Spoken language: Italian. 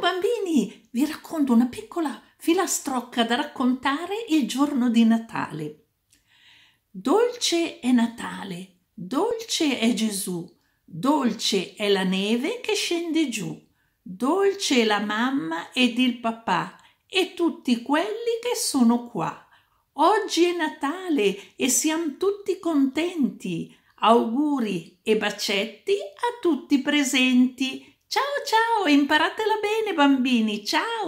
bambini, vi racconto una piccola filastrocca da raccontare il giorno di Natale. Dolce è Natale, dolce è Gesù, dolce è la neve che scende giù, dolce è la mamma ed il papà e tutti quelli che sono qua. Oggi è Natale e siamo tutti contenti. Auguri e bacetti a tutti presenti Ciao ciao, imparatela bene bambini, ciao!